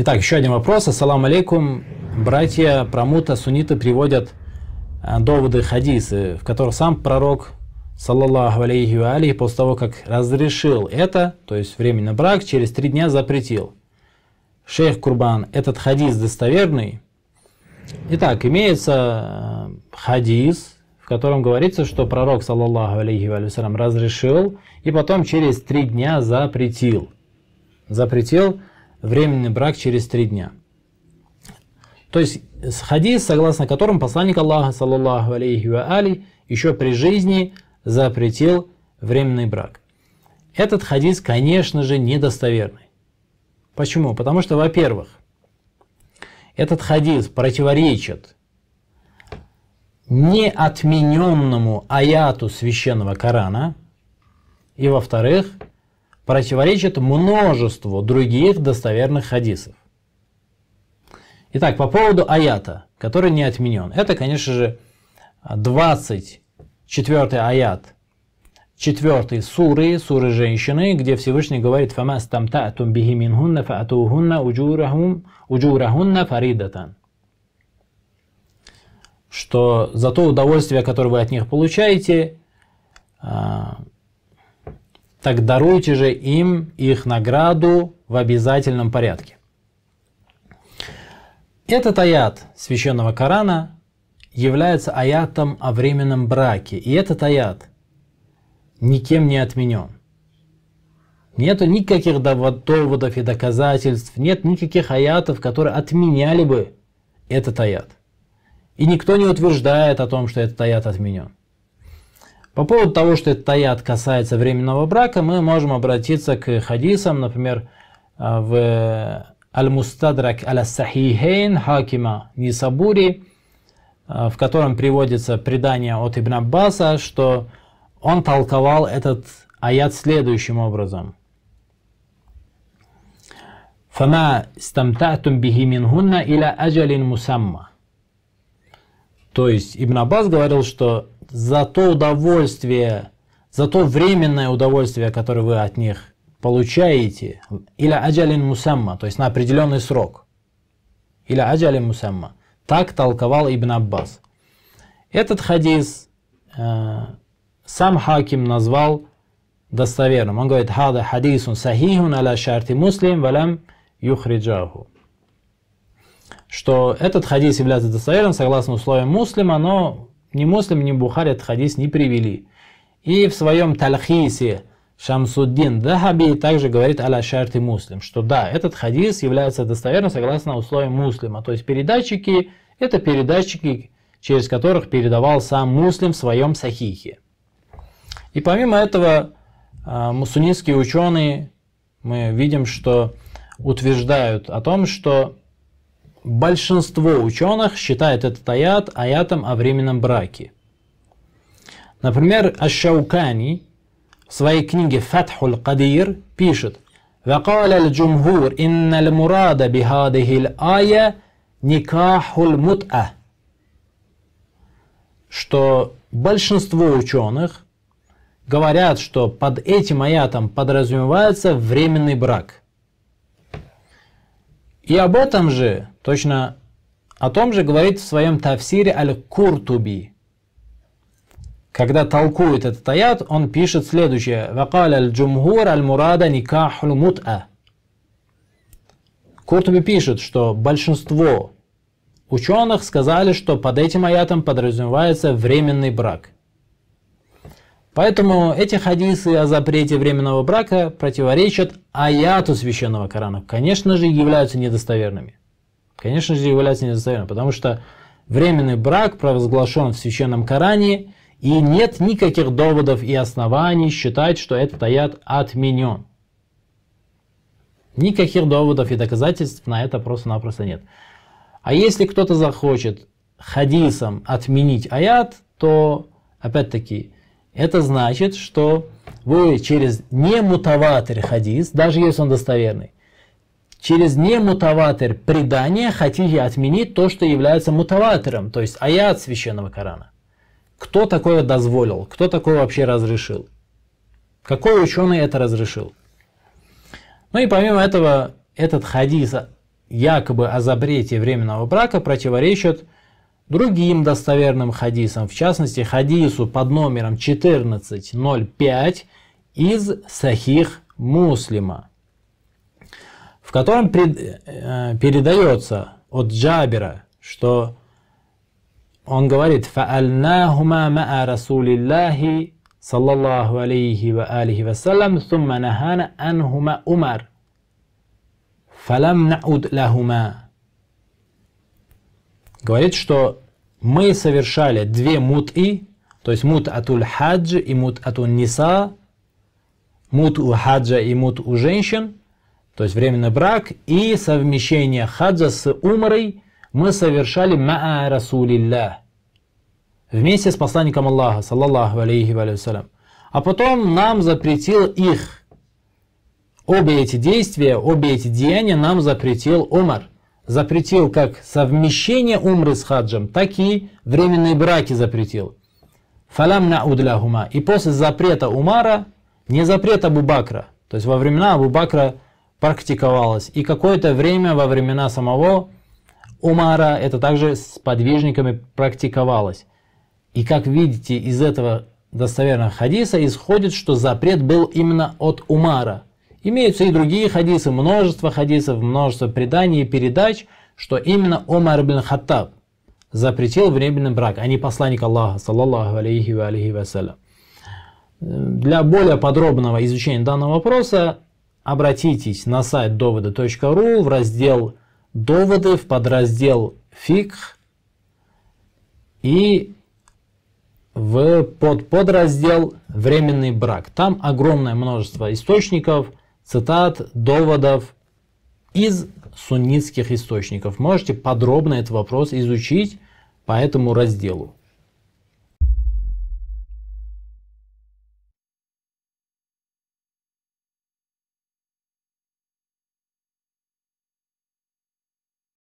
Итак, еще один вопрос. Ассаламу алейкум. Братья Прамута, сунниты приводят э, доводы хадисы, в которых сам пророк, саллаллаху алейхи ва алейхи, после того, как разрешил это, то есть временный брак, через три дня запретил. Шейх Курбан, этот хадис достоверный? Итак, имеется э, хадис, в котором говорится, что пророк, саллаллаху алейхи вассалям, разрешил и потом через три дня запретил. Запретил временный брак через три дня. То есть хадис, согласно которому посланник Аллаха, саллаллаху алейхи ва али, еще при жизни запретил временный брак. Этот хадис, конечно же, недостоверный. Почему? Потому что, во-первых, этот хадис противоречит неотмененному аяту священного Корана, и, во-вторых, противоречит множеству других достоверных хадисов. Итак, по поводу аята, который не отменен. Это, конечно же, 24 аят 4 суры, суры женщины, где Всевышний говорит «Фамас тамта'тум бихи минхунна фа'атухунна уджурахунна фаридатан» что за то удовольствие, которое вы от них получаете, а, так даруйте же им их награду в обязательном порядке. Этот аят священного Корана является аятом о временном браке, и этот аят никем не отменен. Нету никаких доводов и доказательств, нет никаких аятов, которые отменяли бы этот аят. И никто не утверждает о том, что этот аят отменен. По поводу того, что этот аят касается временного брака, мы можем обратиться к хадисам, например, а, в э, Аль-Мустадрак Аль-Сахихейн Хакима Нисабури, а, в котором приводится предание от Ибн Аббаса, что он толковал этот аят следующим образом. «Фама стамтатум бихи минхунна иля аджалин мусамма». То есть Ибн Аббас говорил, что за то удовольствие, за то временное удовольствие, которое вы от них получаете, или аджалин мусамма, то есть на определенный срок, или аджалин мусамма. Так толковал Ибн Аббас. Этот хадис э, сам Хаким назвал достоверным. Он говорит, «Хада хадисун сахихун аля шарти муслим валям юхриджаху». Что этот хадис является достоверным согласно условиям муслима, но ни Муслим, ни Бухари этот хадис не привели. И в своем Тальхисе Шамсуддин Дахаби также говорит аля шарты муслим, что да, этот хадис является достоверным согласно условиям муслима. То есть передатчики – это передатчики, через которых передавал сам муслим в своем сахихе. И помимо этого, а, мусунистские ученые, мы видим, что утверждают о том, что Большинство ученых считает этот аят аятом о временном браке. Например, аш в своей книге «Фатхул Кадир» пишет «Вакаля аль-джумхур инна аль-мурада бихадихи ая что большинство ученых говорят, что под этим аятом подразумевается временный брак. И об этом же Точно о том же говорит в своем тафсире Аль-Куртуби. Когда толкует этот аят, он пишет следующее. «Вакал аль-джумхур аль-мурада никахлю мут'а». Куртуби пишет, что большинство ученых сказали, что под этим аятом подразумевается временный брак. Поэтому эти хадисы о запрете временного брака противоречат аяту священного Корана. Конечно же, являются недостоверными конечно же, является недостоверным, потому что временный брак провозглашен в Священном Коране, и нет никаких доводов и оснований считать, что этот аят отменен. Никаких доводов и доказательств на это просто-напросто нет. А если кто-то захочет хадисом отменить аят, то, опять-таки, это значит, что вы через не мутаватер хадис, даже если он достоверный, через немутаватер предание хотите отменить то, что является мутаватером, то есть аят священного Корана. Кто такое дозволил? Кто такое вообще разрешил? Какой ученый это разрешил? Ну и помимо этого, этот хадис якобы о запрете временного брака противоречит другим достоверным хадисам, в частности хадису под номером 1405 из Сахих Муслима в котором э, передается от Джабера, что он говорит فَأَلْنَاهُمَا مَعَ رَسُولِ اللَّهِ صلى الله عليه وآله وسلم ثم نهانا عنهما عمر فلم نعود لهما говорит, что мы совершали две мут'и, то есть мут атуль хадж и мут атуль ниса, мут у хаджа и мут у женщин – то есть временный брак, и совмещение хаджа с умрой мы совершали ма'а расулилля, вместе с посланником Аллаха, саллаллаху алейхи вассалям. А потом нам запретил их. Обе эти действия, обе эти деяния нам запретил Умар. Запретил как совмещение умры с хаджем, так и временные браки запретил. Фалям наудляхума. И после запрета Умара, не запрета Абу Бакра, то есть во времена Абу Бакра – практиковалось. И какое-то время во времена самого Умара это также с подвижниками практиковалось. И как видите из этого достоверного хадиса исходит, что запрет был именно от Умара. Имеются и другие хадисы, множество хадисов, множество преданий и передач, что именно Умар бин Хаттаб запретил временный брак, а не посланник Аллаха, саллаллаху алейхи ва алейхи вассалям. Для более подробного изучения данного вопроса обратитесь на сайт доводы.ру в раздел «Доводы», в подраздел «Фиг» и в под подраздел «Временный брак». Там огромное множество источников, цитат, доводов из суннитских источников. Можете подробно этот вопрос изучить по этому разделу.